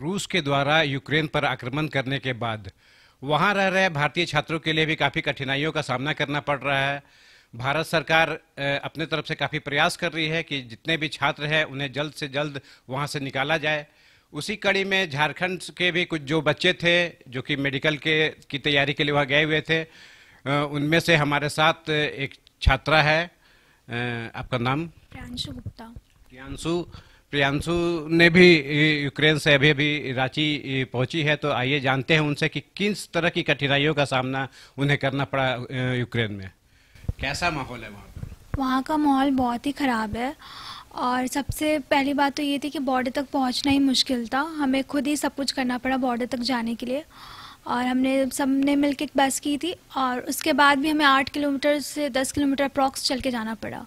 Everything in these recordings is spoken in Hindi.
रूस के द्वारा यूक्रेन पर आक्रमण करने के बाद वहाँ रह रहे भारतीय छात्रों के लिए भी काफ़ी कठिनाइयों का सामना करना पड़ रहा है भारत सरकार अपने तरफ से काफ़ी प्रयास कर रही है कि जितने भी छात्र हैं उन्हें जल्द से जल्द वहाँ से निकाला जाए उसी कड़ी में झारखंड के भी कुछ जो बच्चे थे जो कि मेडिकल के की तैयारी के लिए वहाँ गए हुए थे उनमें से हमारे साथ एक छात्रा है आपका नाम प्रियांशु गुप्ता प्रियांशु प्रियांशु ने भी यूक्रेन से अभी अभी रांची पहुंची है तो आइए जानते हैं उनसे कि किस तरह की कठिनाइयों का सामना उन्हें करना पड़ा यूक्रेन में कैसा माहौल है वहाँ पर वहाँ का माहौल बहुत ही ख़राब है और सबसे पहली बात तो ये थी कि बॉर्डर तक पहुँचना ही मुश्किल था हमें खुद ही सब कुछ करना पड़ा बॉर्डर तक जाने के लिए और हमने सब ने मिल एक बस की थी और उसके बाद भी हमें आठ किलोमीटर से दस किलोमीटर अप्रॉक्स चल के जाना पड़ा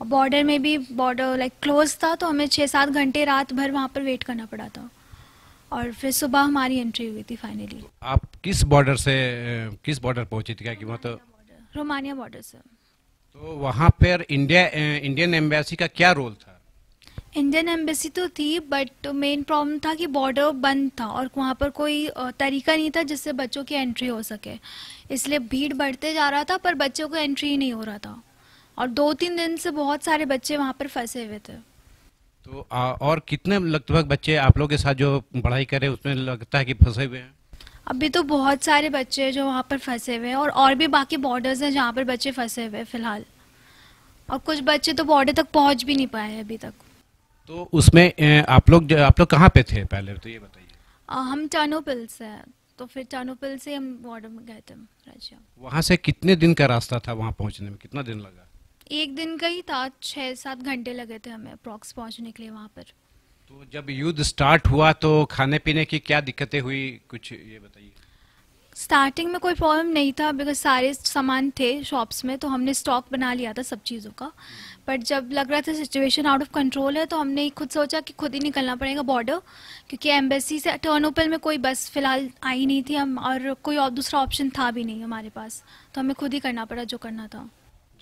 और बॉर्डर में भी बॉर्डर लाइक क्लोज था तो हमें छः सात घंटे रात भर वहाँ पर वेट करना पड़ा था और फिर सुबह हमारी एंट्री हुई थी फाइनली आप किस बॉर्डर से किस बॉर्डर पहुँची थी क्या कि मतलब रोमानिया बॉर्डर से तो वहाँ पर इंडिया इंडियन एम्बेसी का क्या रोल था इंडियन एम्बेसी तो थी बट मेन प्रॉब्लम था कि बॉर्डर बंद था और वहाँ पर कोई तरीका नहीं था जिससे बच्चों की एंट्री हो सके इसलिए भीड़ बढ़ते जा रहा था पर बच्चों को एंट्री ही नहीं हो रहा था और दो तीन दिन से बहुत सारे बच्चे वहाँ पर फंसे हुए थे तो आ, और कितने लगभग बच्चे आप लोग के साथ जो पढ़ाई करे उसमें लगता है कि फंसे हुए हैं अभी तो बहुत सारे बच्चे जो वहाँ पर फंसे हुए हैं और और भी बाकी बॉर्डर्स हैं जहाँ पर बच्चे फंसे हुए हैं फिलहाल और कुछ बच्चे तो बॉर्डर तक पहुँच भी नहीं पाए अभी तक तो उसमें आप लोग आप लोग कहाँ पे थे पहले तो ये बताइए हम टानोपिल से तो फिर टानोपिल से हम बॉर्डर में गए थे वहाँ से कितने दिन का रास्ता था वहाँ पहुँचने में कितना दिन लगा एक दिन का ही था छः सात घंटे लगे थे हमें अप्रोक्स पहुंचने के लिए वहाँ पर तो जब युद्ध स्टार्ट हुआ तो खाने पीने की क्या दिक्कतें हुई कुछ ये बताइए स्टार्टिंग में कोई प्रॉब्लम नहीं था बिकॉज सारे सामान थे शॉप्स में तो हमने स्टॉक बना लिया था सब चीज़ों का बट जब लग रहा था सिचुएशन आउट ऑफ कंट्रोल है तो हमने खुद सोचा कि खुद ही निकलना पड़ेगा बॉर्डर क्योंकि एम्बेसी से टर्नोपल में कोई बस फ़िलहाल आई नहीं थी हम और कोई और दूसरा ऑप्शन था भी नहीं हमारे पास तो हमें खुद ही करना पड़ा जो करना था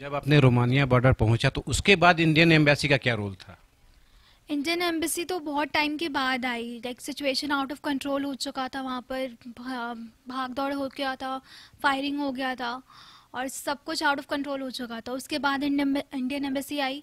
जब आपने रोमानिया बॉर्डर पहुंचा तो उसके बाद इंडियन एम्बेसी का क्या रोल था इंडियन एम्बेसी तो बहुत टाइम के बाद I like situation out of control हो चुका था वहाँ पर भाग दौड़ हो गया था फायरिंग हो गया था और सब कुछ आउट ऑफ कंट्रोल हो चुका था उसके बाद इंडियन एम्बेसी आई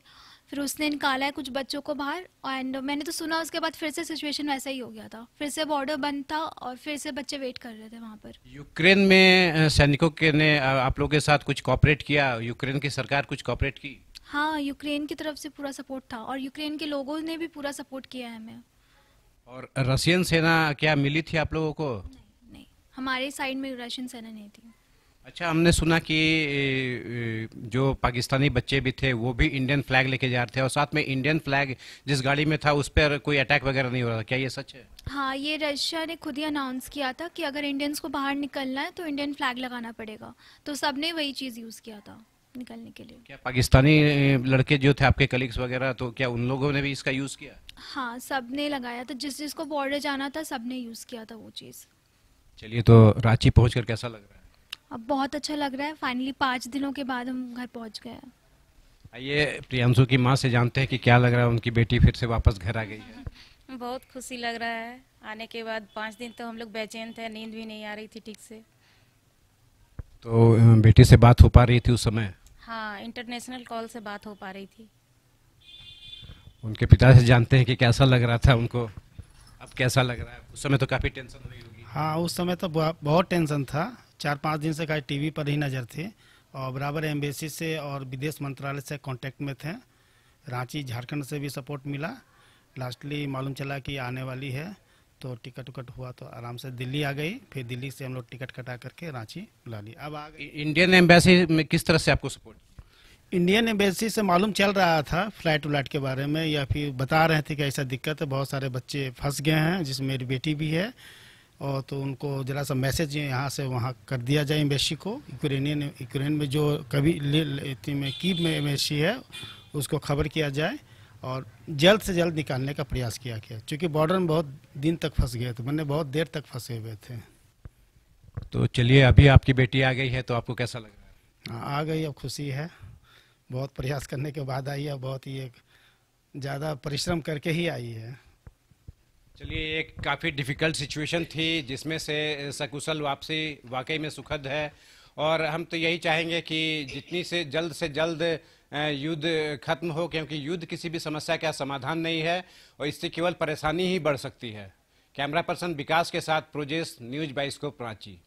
फिर उसने निकाला है कुछ बच्चों को बाहर एंड मैंने तो सुना उसके बाद फिर से सिचुएशन वैसा ही हो गया था फिर से बॉर्डर बंद था और फिर से बच्चे वेट कर रहे थे वहाँ पर यूक्रेन में सैनिकों के ने आप लोगों के साथ कुछ कॉपरेट किया यूक्रेन की सरकार कुछ कॉपरेट की हाँ यूक्रेन की तरफ से पूरा सपोर्ट था और यूक्रेन के लोगों ने भी पूरा सपोर्ट किया है हमें और रशियन सेना क्या मिली थी आप लोगों को नहीं, नहीं हमारे साइड में रशियन सेना नहीं थी अच्छा हमने सुना कि जो पाकिस्तानी बच्चे भी थे वो भी इंडियन फ्लैग लेके जा रहे थे और साथ में इंडियन फ्लैग जिस गाड़ी में था उस पर कोई अटैक वगैरह नहीं हो रहा था क्या ये सच है हाँ ये रशिया ने खुद ही अनाउंस किया था कि अगर इंडियंस को बाहर निकलना है तो इंडियन फ्लैग लगाना पड़ेगा तो सब ने वही चीज़ यूज़ किया था निकलने के लिए क्या पाकिस्तानी लड़के जो थे आपके कलीग्स वगैरह तो क्या उन लोगों ने भी इसका यूज़ किया हाँ सब ने लगाया था जिस जिसको बॉर्डर जाना था सब ने यूज़ किया था वो चीज़ चलिए तो रांची पहुँच कैसा लग रहा है अब बहुत अच्छा लग रहा है फाइनली पाँच दिनों के बाद हम घर पहुंच गए आइए प्रियांशु की माँ से जानते हैं कि क्या लग रहा है उनकी बेटी फिर से वापस घर आ गई है बहुत खुशी लग रहा है आने के बाद पाँच दिन तो हम लोग बेचैन थे नींद भी नहीं आ रही थी ठीक से तो बेटी से बात हो पा रही थी उस समय हाँ इंटरनेशनल कॉल से बात हो पा रही थी उनके पिता से जानते हैं कि कैसा लग रहा था उनको अब कैसा लग रहा है उस समय तो काफ़ी टेंशन हुई होगी हाँ उस समय तो बहुत टेंशन था चार पाँच दिन से कहीं टीवी पर ही नज़र थे और बराबर एम्बेसी से और विदेश मंत्रालय से कांटेक्ट में थे रांची झारखंड से भी सपोर्ट मिला लास्टली मालूम चला कि आने वाली है तो टिकट उकट हुआ तो आराम से दिल्ली आ गई फिर दिल्ली से हम लोग टिकट कटा करके रांची ला ली अब आ गई इंडियन एम्बेसी में किस तरह से आपको सपोर्ट इंडियन एम्बेसी से मालूम चल रहा था फ्लाइट उलाइट के बारे में या फिर बता रहे थे कि ऐसा दिक्कत है बहुत सारे बच्चे फंस गए हैं जिसमें मेरी बेटी भी है और तो उनको जरा सा मैसेज यहाँ से वहाँ कर दिया जाए एम्बेसी को यूक्रेनियन यूक्रेन में जो कभी में कीब में एम्बेसी है उसको खबर किया जाए और जल्द से जल्द निकालने का प्रयास किया गया क्योंकि बॉर्डर में बहुत दिन तक फंस गए थे मैंने बहुत देर तक फंसे हुए थे तो चलिए अभी आपकी बेटी आ गई है तो आपको कैसा लग रहा है हाँ, आ गई अब खुशी है बहुत प्रयास करने के बाद आई है बहुत ही एक ज़्यादा परिश्रम करके ही आई है चलिए एक काफ़ी डिफ़िकल्ट सिचुएशन थी जिसमें से सकुशल वापसी वाकई में सुखद है और हम तो यही चाहेंगे कि जितनी से जल्द से जल्द युद्ध खत्म हो क्योंकि युद्ध किसी भी समस्या का समाधान नहीं है और इससे केवल परेशानी ही बढ़ सकती है कैमरा पर्सन विकास के साथ प्रोजेस न्यूज बाइस्कोप प्राची